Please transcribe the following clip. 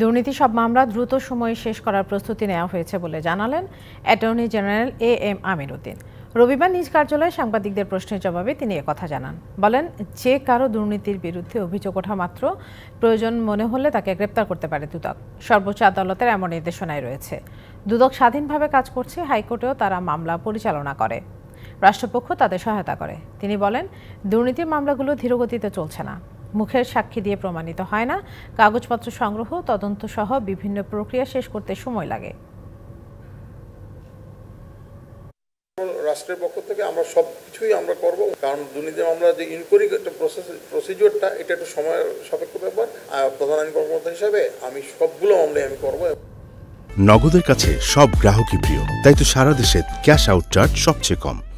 দুর্নীতি সব মামলা দ্রুত সময়ে শেষ করার প্রস্তুতি নেওয়া হয়েছে বলে জানালেন attorney general A M Amir Uddin রবিবার নিজ কার্যালয়ে সাংবাদিকদের প্রশ্নের জবাবে তিনি কথা জানান বলেন যে কারো দুর্নীতির বিরুদ্ধে অভিযোগ ওঠা মাত্র প্রয়োজন মনে হলে তাকে গ্রেপ্তার করতে পারে দুদক সর্বোচ্চ আদালতের এমন নির্দেশনায় রয়েছে দুদক স্বাধীনভাবে কাজ করছে হাইকোর্টেও তারা মামলা পরিচালনা করে রাষ্ট্রপক্ষ তাদের সহায়তা করে তিনি বলেন দুর্নীতির মামলাগুলো ধীরগতিতে চলছে না মুখের সাক্ষী দিয়ে প্রমাণিত হয় না কাগজপত্র সংগ্রহ তদন্ত সহ বিভিন্ন প্রক্রিয়া শেষ করতে সময় লাগে রাষ্ট্রের পক্ষ থেকে আমরা সব কিছুই আমরা করব কারণ দুর্নীতি আমরা যে ইনকোয়ারি একটা প্রসেস প্রসিডিওরটা এটা একটু সময় সাপেক্ষ ব্যাপার প্রধান আইন কর্মকর্তা হিসাবে আমি সবগুলো মামলাই আমি করব নগদের কাছে সব গ্রাহকই প্রিয় তাই তো সারা দেশে ক্যাশ আউট চার্জ সবচেয়ে কম